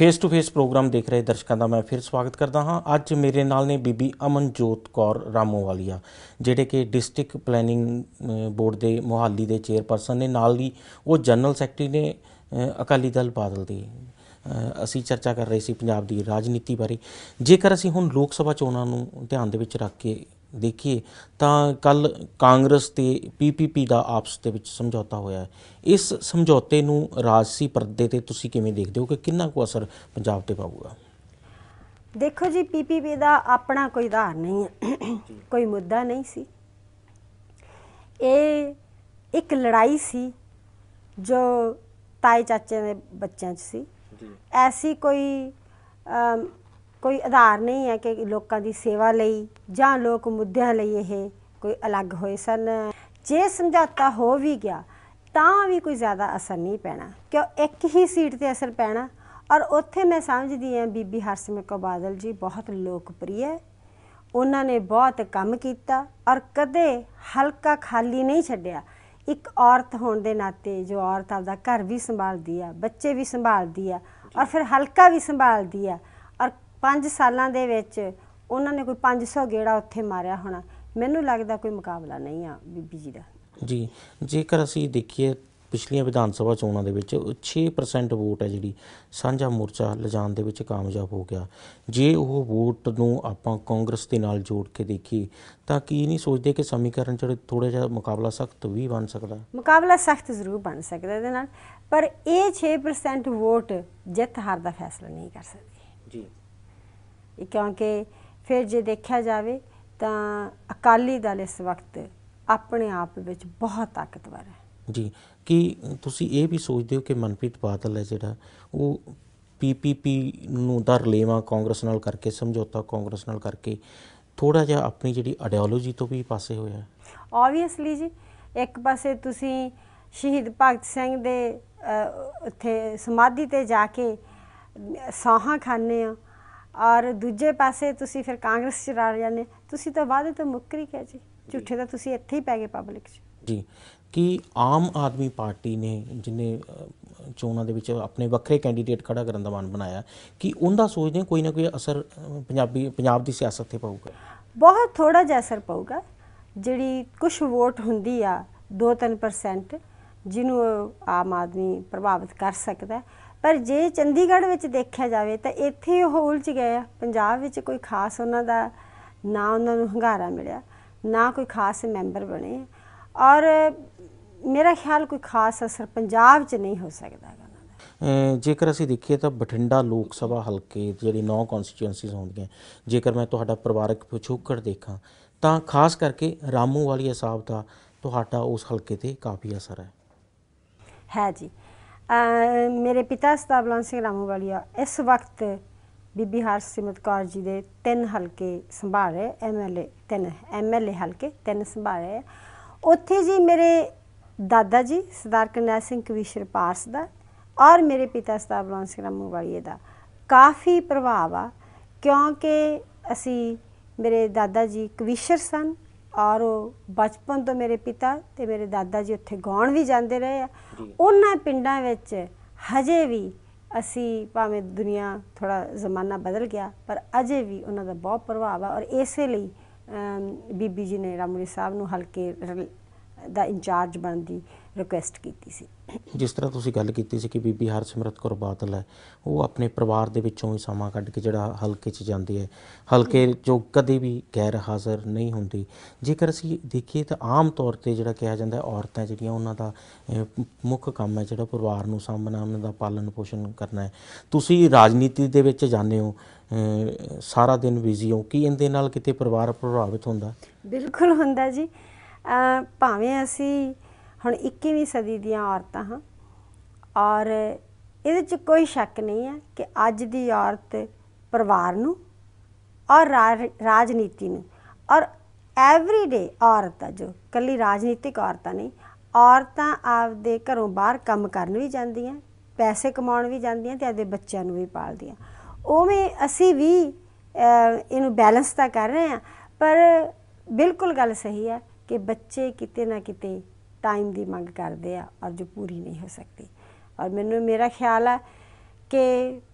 face to face programme ਦੇਖ ਰਹੇ ਦਰਸ਼ਕਾਂ ਦਾ ਮੈਂ ਫਿਰ ਸਵਾਗਤ ਕਰਦਾ ਹਾਂ ਅੱਜ ਮੇਰੇ ਨਾਲ ਨੇ ਬੀਬੀ ਅਮਨਜੋਤ ਕੌਰ ਰਾਮੋਵਾਲੀਆ ਜਿਹੜੇ ਕਿ ਡਿਸਟ੍ਰਿਕਟ ਪਲੈਨਿੰਗ ਬੋਰਡ ਦੇ ਮੋਹਾਲੀ ਦੇ ਚੇਅਰਪਰਸਨ ਨੇ ਨਾਲ ਹੀ ਉਹ ਜਨਰਲ ਸੈਕਟਰੀ ਨੇ ਅਕਾਲੀ ਦਲ ਬਾਦਲ ਦੇ ਅਸੀਂ ਚਰਚਾ ਕਰ ਰਹੇ ਸੀ ਪੰਜਾਬ ਦੀ ਰਾਜਨੀਤੀ ਬਾਰੇ ਜੇਕਰ ਅਸੀਂ ਹੁਣ ਲੋਕ ਸਭਾ ਚੋਣਾਂ ਨੂੰ ਧਿਆਨ ਦੇ ਵਿੱਚ ਰੱਖ ਕੇ ਦੇਖੀਏ ਤਾਂ ਕੱਲ ਕਾਂਗਰਸ ਤੇ ਪੀਪੀਪੀ ਦਾ ਆਪਸ ਦੇ ਵਿੱਚ ਸਮਝੌਤਾ ਹੋਇਆ ਹੈ ਇਸ ਸਮਝੌਤੇ ਨੂੰ ਰਾਜਸੀ ਪਰਦੇ ਤੇ ਤੁਸੀਂ ਕਿਵੇਂ ਦੇਖਦੇ ਹੋ ਕਿ ਕਿੰਨਾ ਕੁ ਅਸਰ ਪੰਜਾਬ ਤੇ ਪਾਊਗਾ ਦੇਖੋ ਜੀ ਪੀਪੀਪੀ ਦਾ ਆਪਣਾ ਕੋਈ ਆਧਾਰ ਨਹੀਂ ਹੈ ਕੋਈ ਮੁੱਦਾ ਨਹੀਂ ਸੀ ਇਹ ਇੱਕ ਲੜਾਈ ਸੀ ਜੋ ਤਾਏ ਚਾਚੇ ਦੇ ਬੱਚਿਆਂ 'ਚ ਸੀ ਐਸੀ ਕੋਈ ਕੋਈ ਆਧਾਰ ਨਹੀਂ ਹੈ ਕਿ ਲੋਕਾਂ ਦੀ ਸੇਵਾ ਲਈ ਜਾਂ ਲੋਕ ਮੁੱਦਿਆਂ ਲਈ ਇਹ ਕੋਈ ਅਲੱਗ ਹੋਏ ਸਨ ਜੇ ਸਮਝੌਤਾ ਹੋ ਵੀ ਗਿਆ ਤਾਂ ਵੀ ਕੋਈ ਜ਼ਿਆਦਾ ਅਸਰ ਨਹੀਂ ਪੈਣਾ ਕਿਉਂ ਇੱਕ ਹੀ ਸੀਟ ਤੇ ਅਸਰ ਪੈਣਾ ਔਰ ਉੱਥੇ ਮੈਂ ਸਮਝਦੀ ਹਾਂ ਬੀਬੀ ਹਰਸਿਮਰਤ ਕੌਰ ਬਾਦਲ ਜੀ ਬਹੁਤ ਲੋਕਪ੍ਰਿਯ ਹੈ ਉਹਨਾਂ ਨੇ ਬਹੁਤ ਕੰਮ ਕੀਤਾ ਔਰ ਕਦੇ ਹਲਕਾ ਖਾਲੀ ਨਹੀਂ ਛੱਡਿਆ ਇੱਕ ਔਰਤ ਹੋਣ ਦੇ ਨਾਤੇ ਜੋ ਔਰਤ ਆਪਦਾ ਘਰ ਵੀ ਸੰਭਾਲਦੀ ਆ ਬੱਚੇ ਵੀ ਸੰਭਾਲਦੀ ਆ ਔਰ ਫਿਰ ਹਲਕਾ ਵੀ ਸੰਭਾਲਦੀ ਆ ਔਰ 5 ਸਾਲਾਂ ਦੇ ਵਿੱਚ ਉਹਨਾਂ ਨੇ ਕੋਈ 500 ਗੇੜਾ ਉੱਥੇ ਮਾਰਿਆ ਹੋਣਾ ਮੈਨੂੰ ਲੱਗਦਾ ਕੋਈ ਮੁਕਾਬਲਾ ਨਹੀਂ ਆ ਬੀਬੀ ਜੀ ਦਾ ਜੀ ਜੇਕਰ ਅਸੀਂ ਦੇਖੀਏ ਪਿਛਲੀਆਂ ਵਿਧਾਨ ਸਭਾ ਚੋਣਾਂ ਦੇ ਵਿੱਚ 6% ਵੋਟ ਹੈ ਜਿਹੜੀ ਸਾਂਝਾ ਮੋਰਚਾ ਲਜਾਣ ਦੇ ਵਿੱਚ ਕਾਮਯਾਬ ਹੋ ਗਿਆ ਜੇ ਉਹ ਵੋਟ ਨੂੰ ਆਪਾਂ ਕਾਂਗਰਸ ਦੇ ਨਾਲ ਜੋੜ ਕੇ ਦੇਖੀ ਤਾਂ ਕੀ ਨਹੀਂ ਸੋਚਦੇ ਕਿ ਸਮੀਕਰਨ ਚ ਥੋੜਾ ਜਿਹਾ ਮੁਕਾਬਲਾ ਸਖਤ ਵੀ ਬਣ ਸਕਦਾ ਮੁਕਾਬਲਾ ਸਖਤ ਜ਼ਰੂਰ ਬਣ ਸਕਦਾ ਇਹਦੇ ਨਾਲ ਪਰ ਇਹ 6% ਵੋਟ ਜਿੱਤ ਹਾਰ ਦਾ ਫੈਸਲਾ ਨਹੀਂ ਕਰ ਸਕਦੀ ਜੀ ਕਿਉਂਕਿ ਫਿਰ ਜੇ ਦੇਖਿਆ ਜਾਵੇ ਤਾਂ ਅਕਾਲੀ ਦਲ ਇਸ ਵਕਤ ਆਪਣੇ ਆਪ ਵਿੱਚ ਬਹੁਤ ਤਾਕਤਵਰ ਹੈ ਜੀ ਕੀ ਤੁਸੀਂ ਇਹ ਵੀ ਸੋਚਦੇ ਹੋ ਕਿ ਮਨਪ੍ਰੀਤ ਬਾਦਲ ਹੈ ਜਿਹੜਾ ਉਹ ਪੀਪੀਪੀ ਨੂੰ ਦਰ ਲੇਵਾ ਕਾਂਗਰਸ ਨਾਲ ਕਰਕੇ ਸਮਝੌਤਾ ਕਾਂਗਰਸ ਨਾਲ ਕਰਕੇ ਥੋੜਾ ਜਿਹਾ ਆਪਣੀ ਜਿਹੜੀ ਆਈਡੀਓਲੋਜੀ ਤੋਂ ਵੀ ਪਾਸੇ ਹੋਇਆ ਆਬਵੀਅਸਲੀ ਜੀ ਇੱਕ ਪਾਸੇ ਤੁਸੀਂ ਸ਼ਹੀਦ ਭਗਤ ਸਿੰਘ ਦੇ ਉੱਥੇ ਸਮਾਧੀ ਤੇ ਜਾ ਕੇ ਸਾਹਾਂ ਖਾਣੇ ਆ ਔਰ ਦੂਜੇ ਪਾਸੇ ਤੁਸੀਂ ਫਿਰ ਕਾਂਗਰਸ ਚ ਰਾਰ ਜਾਂਦੇ ਤੁਸੀਂ ਤਾਂ ਵਾਅਦੇ ਤੋਂ ਮੁੱਕਰੀ ਕਹਿ ਜੀ ਝੂਠੇ ਤਾਂ ਤੁਸੀਂ ਇੱਥੇ ਹੀ ਪੈ ਗਏ ਪਬਲਿਕ 'ਚ ਜੀ ਕਿ ਆਮ ਆਦਮੀ ਪਾਰਟੀ ਨੇ ਜਿਹਨੇ ਚੋਣਾਂ ਦੇ ਵਿੱਚ ਆਪਣੇ ਵੱਖਰੇ ਕੈਂਡੀਡੇਟ ਖੜਾ ਕਰਨ ਦਾ ਮਨ ਬਣਾਇਆ ਕਿ ਉਹਦਾ ਸੋਚਦੇ ਕੋਈ ਨਾ ਕੋਈ ਅਸਰ ਪੰਜਾਬੀ ਪੰਜਾਬ ਦੀ ਸਿਆਸਤ ਤੇ ਪਾਊਗਾ ਬਹੁਤ ਥੋੜਾ ਜਿਹਾ ਅਸਰ ਪਾਊਗਾ ਜਿਹੜੀ ਕੁਝ ਵੋਟ ਹੁੰਦੀ ਆ 2-3% ਜਿਹਨੂੰ ਆਮ ਆਦਮੀ ਪ੍ਰਭਾਵਿਤ ਕਰ ਸਕਦਾ ਪਰ ਜੇ ਚੰਡੀਗੜ੍ਹ ਵਿੱਚ ਦੇਖਿਆ ਜਾਵੇ ਤਾਂ ਇੱਥੇ ਉਹ ਉਲਝ ਗਏ ਆ ਪੰਜਾਬ ਵਿੱਚ ਕੋਈ ਖਾਸ ਉਹਨਾਂ ਦਾ ਨਾ ਉਹਨਾਂ ਨੂੰ ਹੰਗਾਰਾ ਮਿਲਿਆ ਨਾ ਕੋਈ ਖਾਸ ਮੈਂਬਰ ਬਣੇ ਔਰ ਮੇਰਾ ਖਿਆਲ ਕੋਈ ਖਾਸ ਅਸਰ ਪੰਜਾਬ 'ਚ ਨਹੀਂ ਹੋ ਸਕਦਾ ਜੇਕਰ ਅਸੀਂ ਦੇਖੀਏ ਤਾਂ ਬਠਿੰਡਾ ਲੋਕ ਸਭਾ ਹਲਕੇ ਜਿਹੜੀ 9 ਕਨਸਟੀਟੂਐਂਸੀਜ਼ ਹੁੰਦੀਆਂ ਜੇਕਰ ਮੈਂ ਤੁਹਾਡਾ ਪਰਿਵਾਰਕ ਪਿਛੋਕੜ ਦੇਖਾਂ ਤਾਂ ਖਾਸ ਕਰਕੇ ਰਾਮੂ ਵਾਲੀ ਹਿਸਾਬ ਦਾ ਤੁਹਾਡਾ ਉਸ ਹਲਕੇ ਤੇ ਕਾਫੀ ਅਸਰ ਹੈ ਹੈ ਜੀ ਮੇਰੇ ਪਿਤਾ ਸਤਾਬਲਨ ਸਿੰਘ ਰਾਮੂ ਵਾਲੀਆ ਇਸ ਵਕਤ ਬੀਬੀ ਸਿਮਤ ਕੌਰ ਜੀ ਦੇ ਤਿੰਨ ਹਲਕੇ ਸੰਭਾਲ ਰਹੇ ਐਮਐਲਏ ਤਿੰਨ ਐਮਐਲਏ ਹਲਕੇ ਤਿੰਨ ਸੰਭਾਲ ਰਹੇ ਉੱਥੇ ਜੀ ਮੇਰੇ ਦਾਦਾ ਜੀ ਸਰਦਾਰ ਕਰਨੈ ਸਿੰਘ कविश्वर पारस ਦਾ ਔਰ ਮੇਰੇ ਪਿਤਾ ਸਰਦਾਰ ਬਲਵੰਤ ਸਿੰਘ ਰਾਮੂ ਵਾਲੀਏ ਦਾ ਕਾਫੀ ਪ੍ਰਭਾਵ ਆ ਕਿਉਂਕਿ ਅਸੀਂ ਮੇਰੇ ਦਾਦਾ ਜੀ ਕਵੀਸ਼ਰ ਸਨ ਔਰ ਉਹ ਬਚਪਨ ਤੋਂ ਮੇਰੇ ਪਿਤਾ ਤੇ ਮੇਰੇ ਦਾਦਾ ਜੀ ਉੱਥੇ ਗਾਉਣ ਵੀ ਜਾਂਦੇ ਰਹੇ ਆ ਉਹਨਾਂ ਪਿੰਡਾਂ ਵਿੱਚ ਹਜੇ ਵੀ ਅਸੀਂ ਭਾਵੇਂ ਦੁਨੀਆ ਥੋੜਾ ਜ਼ਮਾਨਾ ਬਦਲ ਗਿਆ ਪਰ ਅਜੇ ਵੀ ਉਹਨਾਂ ਦਾ ਬਹੁਤ ਪ੍ਰਭਾਵ ਆ ਔਰ ਇਸੇ ਲਈ ਬੀਬੀ ਜੀ ਨੇ ਰਾਮੂਰੀ ਸਾਹਿਬ ਨੂੰ ਹਲਕੇ ਦਾ ਇੰਚਾਰਜ ਬਣਨ ਦੀ ਰਿਕੁਐਸਟ ਕੀਤੀ ਸੀ ਜਿਸ ਤਰ੍ਹਾਂ ਤੁਸੀਂ ਗੱਲ ਕੀਤੀ ਸੀ ਕਿ ਬੀਬੀ ਹਰਸਿਮਰਤ ਕੌਰ ਬਾਦਲ ਹੈ ਉਹ ਆਪਣੇ ਪਰਿਵਾਰ ਦੇ ਵਿੱਚੋਂ ਹੀ ਸਮਾਂ ਕੱਢ ਕੇ ਜਿਹੜਾ ਹਲਕੇ 'ਚ ਜਾਂਦੀ ਹੈ ਹਲਕੇ ਜੋ ਕਦੇ ਵੀ ਗੈਰ ਹਾਜ਼ਰ ਨਹੀਂ ਹੁੰਦੀ ਜੇਕਰ ਅਸੀਂ ਦੇਖੀਏ ਤਾਂ ਆਮ ਤੌਰ ਤੇ ਜਿਹੜਾ ਕਿਹਾ ਜਾਂਦਾ ਹੈ ਔਰਤਾਂ ਜਿਹੜੀਆਂ ਉਹਨਾਂ ਦਾ ਮੁੱਖ ਕੰਮ ਹੈ ਜਿਹੜਾ ਪਰਿਵਾਰ ਨੂੰ ਸੰਭਾਲਣਾ ਉਹਨਾਂ ਦਾ ਪਾਲਣ ਪੋਸ਼ਣ ਕਰਨਾ ਹੈ ਤੁਸੀਂ ਰਾਜਨੀਤੀ ਦੇ ਵਿੱਚ ਜਾਂਦੇ ਹੋ ਸਾਰਾ ਦਿਨ ਬਿਜ਼ੀ ਹੋ ਕੀ ਇਹਦੇ ਨਾਲ ਕਿਤੇ ਪਰਿਵਾਰ ਪ੍ਰਭਾਵਿਤ ਹੁੰਦਾ ਬਿਲਕੁਲ ਹੁੰਦਾ ਜੀ ਭਾਵੇਂ ਅਸੀਂ ਹੁਣ 21ਵੀਂ ਸਦੀ ਦੀਆਂ ਔਰਤਾਂ ਹਾਂ ਔਰ ਇਹਦੇ 'ਚ ਕੋਈ ਸ਼ੱਕ ਨਹੀਂ ਹੈ ਕਿ ਅੱਜ ਦੀ ਔਰਤ ਪਰਿਵਾਰ ਨੂੰ ਔਰ ਰਾਜਨੀਤੀ ਨੂੰ ਔਰ ਐਵਰੀਡੇ ਔਰਤ ਆ ਜੋ ਕੱਲੀ ਰਾਜਨੀਤਿਕ ਔਰਤਾਂ ਨਹੀਂ ਔਰਤਾਂ ਆਪਦੇ ਘਰੋਂ ਬਾਹਰ ਕੰਮ ਕਰਨ ਵੀ ਜਾਂਦੀਆਂ ਪੈਸੇ ਕਮਾਉਣ ਵੀ ਜਾਂਦੀਆਂ ਤੇ ਆਪਦੇ ਬੱਚਿਆਂ ਨੂੰ ਵੀ ਪਾਲਦੀਆਂ ਉਵੇਂ ਅਸੀਂ ਵੀ ਇਹਨੂੰ ਬੈਲੈਂਸ ਤਾਂ ਕਰ ਰਹੇ ਆ ਪਰ ਬਿਲਕੁਲ ਗੱਲ ਸਹੀ ਹੈ ਕਿ ਬੱਚੇ ਕਿਤੇ ਨਾ ਕਿਤੇ ਟਾਈਮ ਦੀ ਮੰਗ ਕਰਦੇ ਆ ਔਰ ਜੋ ਪੂਰੀ ਨਹੀਂ ਹੋ ਸਕਦੀ ਔਰ ਮੈਨੂੰ ਮੇਰਾ ਖਿਆਲ ਆ ਕਿ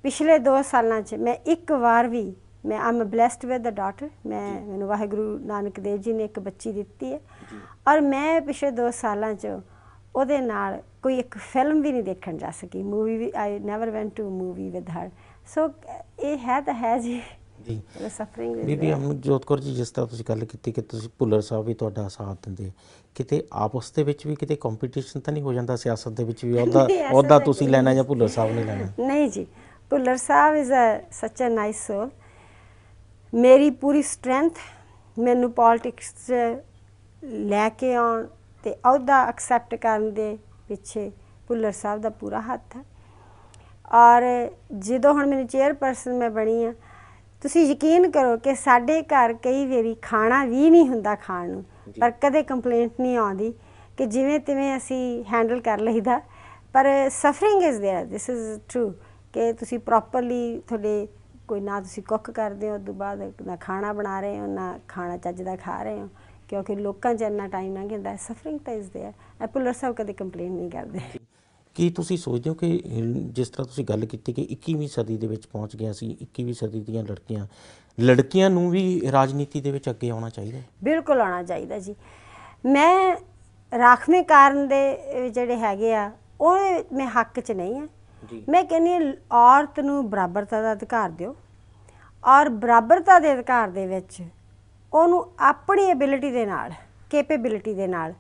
ਪਿਛਲੇ 2 ਸਾਲਾਂ 'ਚ ਮੈਂ ਇੱਕ ਵਾਰ ਵੀ ਮੈਂ am blessed with a daughter ਮੈਂ ਮੈਨੂੰ ਵਾਹਿਗੁਰੂ ਨਾਨਕ ਦੇਵ ਜੀ ਨੇ ਇੱਕ ਬੱਚੀ ਦਿੱਤੀ ਹੈ ਔਰ ਮੈਂ ਪਿਛਲੇ 2 ਸਾਲਾਂ 'ਚ ਉਹਦੇ ਨਾਲ ਕੋਈ ਇੱਕ ਫਿਲਮ ਵੀ ਨਹੀਂ ਦੇਖਣ ਜਾ ਸਕੀ ਮੂਵੀ ਵੀ I never went to movie with her so ਇਹ ਹੈ ਤਾਂ ਹੈ ਜੀ ਜੀ ਬੀਬੀ ਅਮਨਜੋਤ ਕੌਰ ਜੀ ਜਿਸ ਤਰ੍ਹਾਂ ਤੁਸੀਂ ਗੱਲ ਕੀਤੀ ਕਿ ਤੁਸੀਂ ਭੁੱਲਰ ਸਾਹਿਬ ਵੀ ਤੁਹਾਡਾ ਸਾਥ ਦਿੰਦੇ ਕਿਤੇ ਆਪਸ ਦੇ ਵਿੱਚ ਵੀ ਕਿਤੇ ਕੰਪੀਟੀਸ਼ਨ ਤਾਂ ਨਹੀਂ ਹੋ ਜਾਂਦਾ ਸਿਆਸਤ ਦੇ ਵਿੱਚ ਵੀ ਉਹਦਾ ਉਹਦਾ ਤੁਸੀਂ ਲੈਣਾ ਜਾਂ ਭੁੱਲਰ ਸਾਹਿਬ ਨੇ ਲੈਣਾ ਨਹੀਂ ਜੀ ਭੁੱਲਰ ਸਾਹਿਬ ਇਜ਼ ਅ ਸੱਚ ਅ ਨਾਈਸ ਸੋਲ ਮੇਰੀ ਪੂਰੀ ਸਟਰੈਂਥ ਮੈਨੂੰ ਪੋਲਿਟਿਕਸ ਲੈ ਕੇ ਆਉਣ ਤੇ ਅਹੁਦਾ ਐਕਸੈਪਟ ਕਰਨ ਦੇ ਪਿੱਛੇ ਭੁੱਲਰ ਸਾਹਿਬ ਦਾ ਪੂਰਾ ਹੱਥ ਹੈ ਔਰ ਜਦੋਂ ਹੁਣ ਮੈਨੂੰ ਚੇਅਰਪਰਸਨ ਮੈਂ ਬਣੀ ਆ ਤੁਸੀਂ ਯਕੀਨ ਕਰੋ ਕਿ ਸਾਡੇ ਘਰ ਕਈ ਵਾਰੀ ਖਾਣਾ ਵੀ ਨਹੀਂ ਹੁੰਦਾ ਖਾਣ ਨੂੰ ਪਰ ਕਦੇ ਕੰਪਲੇਂਟ ਨਹੀਂ ਆਉਂਦੀ ਕਿ ਜਿਵੇਂ ਤਿਵੇਂ ਅਸੀਂ ਹੈਂਡਲ ਕਰ ਲਈਦਾ ਪਰ suffering is there this is true ਕਿ ਤੁਸੀਂ ਪ੍ਰੋਪਰਲੀ ਤੁਹਾਡੇ ਕੋਈ ਨਾ ਤੁਸੀਂ ਕੁੱਕ ਕਰਦੇ ਹੋ ਉਸ ਤੋਂ ਬਾਅਦ ਨਾ ਖਾਣਾ ਬਣਾ ਰਹੇ ਹੋ ਨਾ ਖਾਣਾ ਚੱਜ ਦਾ ਖਾ ਰਹੇ ਹੋ ਕਿਉਂਕਿ ਲੋਕਾਂ 'ਚ ਇੰਨਾ ਟਾਈਮ ਲੰਘ ਹੁੰਦਾ ਸਫਰਿੰਗ ਤਾਂ ਇਜ਼ देयर ਐਪੂਲਰ ਸਾਹਿਬ ਕਦੇ ਕੰਪਲੇਂਟ ਨਹੀਂ ਕਰਦੇ ਕੀ ਤੁਸੀਂ ਸੋਚਦੇ ਹੋ ਕਿ ਜਿਸ ਤਰ੍ਹਾਂ ਤੁਸੀਂ ਗੱਲ ਕੀਤੀ ਕਿ 21ਵੀਂ ਸਦੀ ਦੇ ਵਿੱਚ ਪਹੁੰਚ ਗਏ ਸੀ 21ਵੀਂ ਸਦੀ ਦੀਆਂ ਲੜਕੀਆਂ ਲੜਕੀਆਂ ਨੂੰ ਵੀ ਰਾਜਨੀਤੀ ਦੇ ਵਿੱਚ ਅੱਗੇ ਆਉਣਾ ਚਾਹੀਦਾ ਹੈ ਬਿਲਕੁਲ ਆਉਣਾ ਚਾਹੀਦਾ ਜੀ ਮੈਂ ਰਾਖਵੇਂ ਕਾਰਨ ਦੇ ਜਿਹੜੇ ਹੈਗੇ ਆ ਉਹ ਮੈਂ ਹੱਕ 'ਚ ਨਹੀਂ ਆ ਮੈਂ ਹਾਂ ਔਰਤ ਨੂੰ ਬਰਾਬਰਤਾ ਦਾ ਅਧਿਕਾਰ ਦਿਓ ਔਰ ਬਰਾਬਰਤਾ ਦੇ ਅਧਿਕਾਰ ਦੇ ਵਿੱਚ ਉਹਨੂੰ ਆਪਣੀ ਐਬਿਲਿਟੀ ਦੇ ਨਾਲ ਕੈਪੇਬਿਲਿਟੀ ਦੇ ਨਾਲ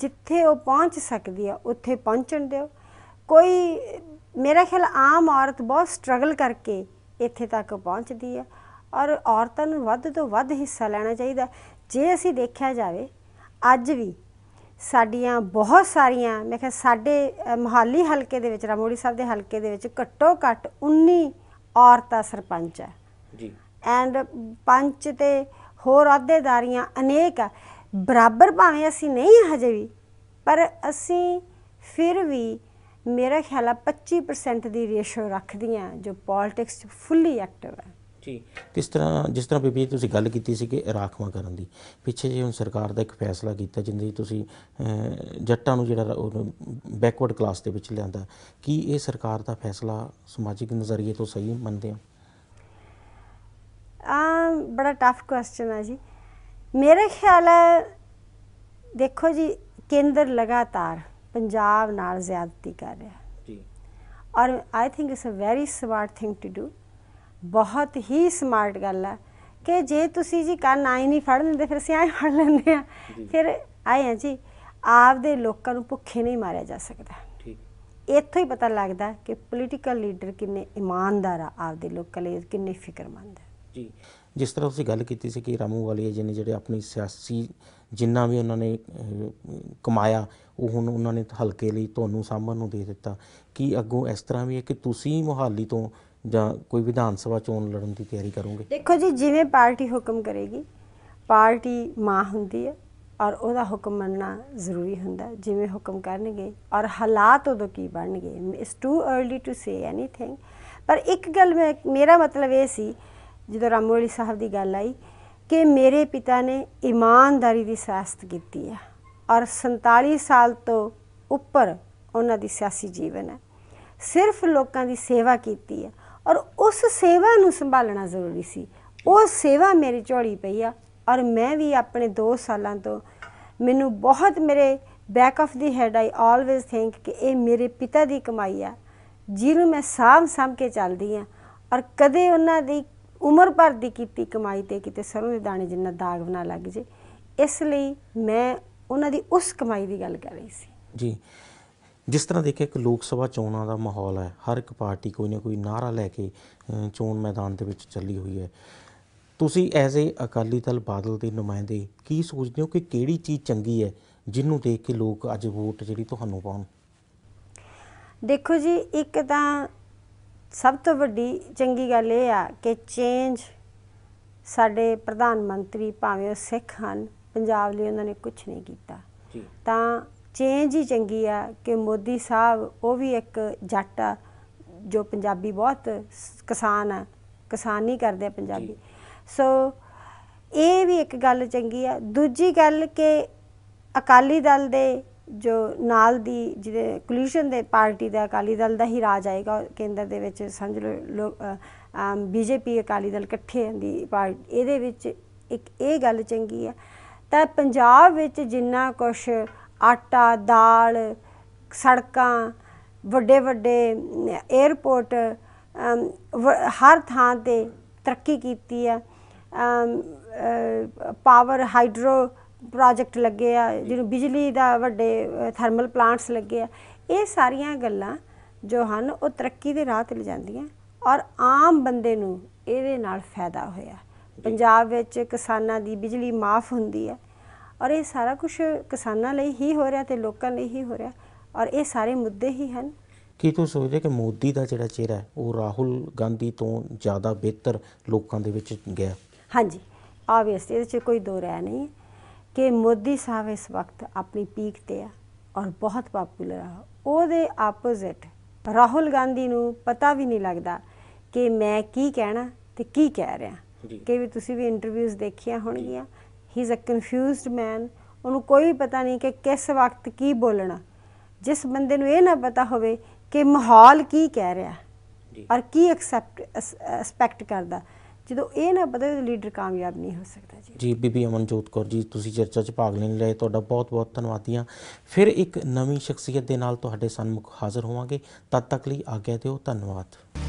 ਜਿੱਥੇ ਉਹ ਪਹੁੰਚ ਸਕਦੀ ਆ ਉੱਥੇ ਪਹੁੰਚਣ ਦਿਓ ਕੋਈ ਮੇਰਾ ਖਿਆਲ ਆਮ ਔਰਤ ਬਹੁਤ ਸਟਰਗਲ ਕਰਕੇ ਇੱਥੇ ਤੱਕ ਪਹੁੰਚਦੀ ਹੈ ਔਰ ਔਰਤਾਂ ਨੂੰ ਵੱਧ ਤੋਂ ਵੱਧ ਹਿੱਸਾ ਲੈਣਾ ਚਾਹੀਦਾ ਜੇ ਅਸੀਂ ਦੇਖਿਆ ਜਾਵੇ ਅੱਜ ਵੀ ਸਾਡੀਆਂ ਬਹੁਤ ਸਾਰੀਆਂ ਮੈਂ ਕਿਹਾ ਸਾਡੇ ਮਹਾਲੀ ਹਲਕੇ ਦੇ ਵਿੱਚ ਰਮੋੜੀ ਸਾਹਿਬ ਦੇ ਹਲਕੇ ਦੇ ਵਿੱਚ ਘੱਟੋ ਘੱਟ 19 ਔਰਤਾਂ ਸਰਪੰਚ ਹੈ ਜੀ ਐਂਡ ਪੰਚ ਤੇ ਹੋਰ ਅਹੁਦੇਦਾਰੀਆਂ ਅਨੇਕ ਆ ਬਰਾਬਰ ਭਾਵੇਂ ਅਸੀਂ ਨਹੀਂ ਹਜੇ ਵੀ ਪਰ ਅਸੀਂ ਫਿਰ ਵੀ ਮੇਰਾ ਖਿਆਲ ਆ 25% ਦੀ ਰੇਸ਼ੋ ਰੱਖਦੀਆਂ ਜੋ ਪੋਲਿਟਿਕਸ 'ਚ ਫੁੱਲੀ ਐਕਟਿਵ ਹੈ ਜੀ ਕਿਸ ਤਰ੍ਹਾਂ ਜਿਸ ਤਰ੍ਹਾਂ ਬੀਬੀ ਤੁਸੀਂ ਗੱਲ ਕੀਤੀ ਸੀ ਕਿ ਇਰਾਕਵਾ ਕਰਨ ਦੀ ਪਿੱਛੇ ਜੇ ਹੁਣ ਸਰਕਾਰ ਦਾ ਇੱਕ ਫੈਸਲਾ ਕੀਤਾ ਜਿੰਦੇ ਤੁਸੀਂ ਜੱਟਾਂ ਨੂੰ ਜਿਹੜਾ ਬੈਕਵਰਡ ਕਲਾਸ ਦੇ ਵਿੱਚ ਲਿਆਂਦਾ ਕੀ ਇਹ ਸਰਕਾਰ ਦਾ ਫੈਸਲਾ ਸਮਾਜਿਕ ਨਜ਼ਰੀਏ ਤੋਂ ਸਹੀ ਮੰਨਦੇ ਹੋ ਆ ਬੜਾ ਟਫ ਕੁਐਸਚਨ ਹੈ ਜੀ ਮੇਰੇ ਖਿਆਲ ਹੈ ਦੇਖੋ ਜੀ ਕੇਂਦਰ ਲਗਾਤਾਰ ਪੰਜਾਬ ਨਾਲ ਜ਼ਿਆਦਤੀ ਕਰ ਰਿਹਾ ਹੈ ਜੀ ਔਰ I think it's a very smart thing to do ਬਹੁਤ ਹੀ ਸਮਾਰਟ ਗੱਲ ਹੈ ਕਿ ਜੇ ਤੁਸੀਂ ਜੀ ਕੰਨ ਆਈ ਨਹੀਂ ਫੜ ਲੈਂਦੇ ਫਿਰ ਸਿਆ ਆਏ ਫੜ ਲੈਂਦੇ ਆ ਫਿਰ ਆਏ ਆ ਜੀ ਆਪ ਦੇ ਲੋਕਾਂ ਨੂੰ ਭੁੱਖੇ ਨਹੀਂ ਮਾਰਿਆ ਜਾ ਸਕਦਾ ਠੀਕ ਇੱਥੋਂ ਹੀ ਪਤਾ ਲੱਗਦਾ ਕਿ ਪੋਲੀਟੀਕਲ ਲੀਡਰ ਕਿੰਨੇ ਇਮਾਨਦਾਰ ਆ ਆਪ ਦੇ ਲੋਕਾਂ ਲਈ ਕਿੰਨੇ ਫਿਕਰਮੰਦ ਹੈ ਜੀ ਜਿਸ ਤਰ੍ਹਾਂ ਤੁਸੀਂ ਗੱਲ ਕੀਤੀ ਸੀ ਕਿ ਰਾਮੂ ਵਾਲੀਆ ਜੀ ਨੇ ਜਿਹੜੇ ਆਪਣੀ ਸਿਆਸੀ ਜਿੰਨਾ ਵੀ ਉਹਨਾਂ ਨੇ ਕਮਾਇਆ ਉਹ ਹੁਣ ਉਹਨਾਂ ਨੇ ਹਲਕੇ ਲਈ ਤੁਹਾਨੂੰ ਸਾਹਮਣ ਨੂੰ ਦੇ ਦਿੱਤਾ ਕਿ ਅੱਗੋਂ ਇਸ ਤਰ੍ਹਾਂ ਵੀ ਹੈ ਕਿ ਤੁਸੀਂ ਮੁਹਾਲੀ ਤੋਂ ਜਾਂ ਕੋਈ ਵਿਧਾਨ ਸਭਾ ਚੋਣ ਲੜਨ ਦੀ ਤਿਆਰੀ ਕਰੋਗੇ ਦੇਖੋ ਜੀ ਜਿਵੇਂ ਪਾਰਟੀ ਹੁਕਮ ਕਰੇਗੀ ਪਾਰਟੀ ਮਾਂ ਹੁੰਦੀ ਹੈ ਔਰ ਉਹਦਾ ਹੁਕਮ ਮੰਨਣਾ ਜ਼ਰੂਰੀ ਹੁੰਦਾ ਜਿਵੇਂ ਹੁਕਮ ਕਰਨਗੇ ਔਰ ਹਾਲਾਤ ਉਦੋਂ ਕੀ ਬਣਨਗੇ it's too early to say anything ਪਰ ਇੱਕ ਗੱਲ ਮੇਰਾ ਮਤਲਬ ਇਹ ਸੀ ਜਦੋਂ ਰਾਮੂ ਸਾਹਿਬ ਦੀ ਗੱਲ ਆਈ ਕਿ ਮੇਰੇ ਪਿਤਾ ਨੇ ਇਮਾਨਦਾਰੀ ਦੀ ਸਿਆਸਤ ਕੀਤੀ ਹੈ ਔਰ 47 ਸਾਲ ਤੋਂ ਉੱਪਰ ਉਹਨਾਂ ਦੀ ਸਿਆਸੀ ਜੀਵਨ ਹੈ ਸਿਰਫ ਲੋਕਾਂ ਦੀ ਸੇਵਾ ਕੀਤੀ ਹੈ ਔਰ ਉਸ ਸੇਵਾ ਨੂੰ ਸੰਭਾਲਣਾ ਜ਼ਰੂਰੀ ਸੀ ਉਹ ਸੇਵਾ ਮੇਰੀ ਝੋਲੀ ਪਈ ਆ ਔਰ ਮੈਂ ਵੀ ਆਪਣੇ 2 ਸਾਲਾਂ ਤੋਂ ਮੈਨੂੰ ਬਹੁਤ ਮੇਰੇ back of the head I always think ਕਿ ਇਹ ਮੇਰੇ ਪਿਤਾ ਦੀ ਕਮਾਈ ਆ ਜਿਹਨੂੰ ਮੈਂ ਸਾਂਭ ਸਾਂਭ ਕੇ ਚੱਲਦੀ ਆ ਔਰ ਕਦੇ ਉਹਨਾਂ ਦੀ ਉਮਰ ਭਰ ਦੀ ਕੀਤੀ ਕਮਾਈ ਤੇ ਕਿਤੇ ਸਰੋਂ ਦੇ ਦਾਣੇ ਜਿੰਨਾ ਦਾਗ ਬਣਾ ਲੱਗ ਜੇ ਇਸ ਲਈ ਮੈਂ ਉਹਨਾਂ ਦੀ ਉਸ ਕਮਾਈ ਦੀ ਗੱਲ ਕਰ ਰਹੀ ਸੀ ਜੀ ਜਿਸ ਤਰ੍ਹਾਂ ਦੇਖਿਆ ਇੱਕ ਲੋਕ ਸਭਾ ਚੋਣਾਂ ਦਾ ਮਾਹੌਲ ਹੈ ਹਰ ਇੱਕ ਪਾਰਟੀ ਕੋਈ ਨਾ ਕੋਈ ਨਾਰਾ ਲੈ ਕੇ ਚੋਣ ਮੈਦਾਨ ਦੇ ਵਿੱਚ ਚੱਲੀ ਹੋਈ ਹੈ ਤੁਸੀਂ ਐਜ਼ ਏ ਅਕਾਲੀ ਦਲ ਬਾਦਲ ਦੇ ਨੁਮਾਇੰਦੇ ਕੀ ਸੋਚਦੇ ਹੋ ਕਿ ਕਿਹੜੀ ਚੀਜ਼ ਚੰਗੀ ਹੈ ਜਿਹਨੂੰ ਦੇਖ ਕੇ ਲੋਕ ਅੱਜ ਵੋਟ ਜਿਹੜੀ ਤੁਹਾਨੂੰ ਪਾਉਣ ਦੇਖੋ ਜੀ ਇੱਕ ਤਾਂ ਸਭ ਤੋਂ ਵੱਡੀ ਚੰਗੀ ਗੱਲ ਇਹ ਆ ਕਿ ਚੇਂਜ ਸਾਡੇ ਪ੍ਰਧਾਨ ਮੰਤਰੀ ਭਾਵੇਂ ਉਹ ਸਿੱਖ ਹਨ ਪੰਜਾਬ ਲਈ ਉਹਨਾਂ ਨੇ ਕੁਝ ਨਹੀਂ ਕੀਤਾ ਜੀ ਤਾਂ ਚੇਂਜ ਹੀ ਚੰਗੀ ਆ ਕਿ ਮੋਦੀ ਸਾਹਿਬ ਉਹ ਵੀ ਇੱਕ ਜੱਟ ਆ ਜੋ ਪੰਜਾਬੀ ਬਹੁਤ ਕਿਸਾਨ ਆ ਕਿਸਾਨੀ ਕਰਦੇ ਆ ਪੰਜਾਬੀ ਸੋ ਇਹ ਵੀ ਇੱਕ ਗੱਲ ਚੰਗੀ ਆ ਦੂਜੀ ਗੱਲ ਕਿ ਅਕਾਲੀ ਦਲ ਦੇ ਜੋ ਨਾਲ ਦੀ ਜਿਹਦੇ ਕੋਲੀਸ਼ਨ ਦੇ ਪਾਰਟੀ ਦਾ ਅਕਾਲੀ ਦਲ ਦਾ ਹੀ ਰਾਜ ਆਏਗਾ ਕੇਂਦਰ ਦੇ ਵਿੱਚ ਸਮਝ ਲਓ ਬੀਜੇਪੀ ਅਕਾਲੀ ਦਲ ਇਕੱਠੇ ਦੀ ਪਾਰਟੀ ਇਹਦੇ ਵਿੱਚ ਇੱਕ ਇਹ ਗੱਲ ਚੰਗੀ ਹੈ ਤਾਂ ਪੰਜਾਬ ਵਿੱਚ ਜਿੰਨਾ ਕੁਛ ਆਟਾ ਦਾਲ ਸੜਕਾਂ ਵੱਡੇ ਵੱਡੇ 에어ਪੋਰਟ ਹਰ ਥਾਂ ਤੇ ਤਰੱਕੀ ਕੀਤੀ ਹੈ ਪਾਵਰ ਹਾਈਡਰੋ ਪ੍ਰੋਜੈਕਟ ਲੱਗੇ ਆ ਜਿਹਨੂੰ ਬਿਜਲੀ ਦਾ ਵੱਡੇ ਥਰਮਲ ਪਲਾਂਟਸ ਲੱਗੇ ਆ ਇਹ ਸਾਰੀਆਂ ਗੱਲਾਂ ਜੋ ਹਨ ਉਹ ਤਰੱਕੀ ਦੇ ਰਾਹ ਤੇ ਲਿਜਾਂਦੀਆਂ ਔਰ ਆਮ ਬੰਦੇ ਨੂੰ ਇਹਦੇ ਨਾਲ ਫਾਇਦਾ ਹੋਇਆ ਪੰਜਾਬ ਵਿੱਚ ਕਿਸਾਨਾਂ ਦੀ ਬਿਜਲੀ ਮਾਫ ਹੁੰਦੀ ਹੈ ਔਰ ਇਹ ਸਾਰਾ ਕੁਝ ਕਿਸਾਨਾਂ ਲਈ ਹੀ ਹੋ ਰਿਹਾ ਤੇ ਲੋਕਾਂ ਲਈ ਹੀ ਹੋ ਰਿਹਾ ਔਰ ਇਹ ਸਾਰੇ ਮੁੱਦੇ ਹੀ ਹਨ ਕੀ ਤੁਸੀਂ ਸੋਚਦੇ ਕਿ ਮੋਦੀ ਦਾ ਜਿਹੜਾ ਚਿਹਰਾ ਉਹ ਰਾਹੁਲ ਗਾਂਧੀ ਤੋਂ ਜ਼ਿਆਦਾ ਬਿਹਤਰ ਲੋਕਾਂ ਦੇ ਵਿੱਚ ਗਿਆ ਹਾਂਜੀ ਆਬਵੀਅਸਲੀ ਇਹਦੇ 'ਚ ਕੋਈ ਦੋ ਰਾਇ ਨਹੀਂ ਕਿ ਮੋਦੀ ਸਾਹਿਬ ਇਸ ਵਕਤ ਆਪਣੀ ਪੀਕ ਤੇ ਆ ਔਰ ਬਹੁਤ ਪਪੂਲਰ ਆ ਉਹਦੇ ਆਪੋਜ਼ਿਟ ਰਾਹੁਲ ਗਾਂਧੀ ਨੂੰ ਪਤਾ ਵੀ ਨਹੀਂ ਲੱਗਦਾ ਕਿ ਮੈਂ ਕੀ ਕਹਿਣਾ ਤੇ ਕੀ ਕਹਿ ਰਿਹਾ ਕਿ ਵੀ ਤੁਸੀਂ ਵੀ ਇੰਟਰਵਿਊਜ਼ ਦੇਖੀਆਂ ਹੋਣਗੀਆਂ ਹੀ ਇਜ਼ ਅ ਕਨਫਿਊਜ਼ਡ ਮੈਨ ਉਹਨੂੰ ਕੋਈ ਪਤਾ ਨਹੀਂ ਕਿ ਕਿਸ ਵਕਤ ਕੀ ਬੋਲਣਾ ਜਿਸ ਬੰਦੇ ਨੂੰ ਇਹ ਨਾ ਪਤਾ ਹੋਵੇ ਕਿ ਮਾਹੌਲ ਕੀ ਕਹਿ ਰਿਹਾ ਔਰ ਕੀ ਐਕਸੈਪਟ ਐਸਪੈਕਟ ਕਰਦਾ ਜਦੋਂ ਇਹ ਨਾ ਪਤਾ ਲੀਡਰ ਕਾਮਯਾਬ ਨਹੀਂ ਹੋ ਸਕਦਾ ਜੀ ਜੀ ਬੀਬੀ ਅਮਨਜੋਤ ਕੌਰ ਜੀ ਤੁਸੀਂ ਚਰਚਾ 'ਚ ਭਾਗ ਲੈਣ ਲਈ ਤੁਹਾਡਾ ਬਹੁਤ-ਬਹੁਤ ਧੰਨਵਾਦੀਆਂ ਫਿਰ ਇੱਕ ਨਵੀਂ ਸ਼ਖਸੀਅਤ ਦੇ ਨਾਲ ਤੁਹਾਡੇ ਸਾਹਮਣੇ ਹਾਜ਼ਰ ਹੋਵਾਂਗੇ ਤਦ ਤੱਕ ਲਈ ਆਗਿਆ ਦਿਓ ਧੰਨਵਾਦ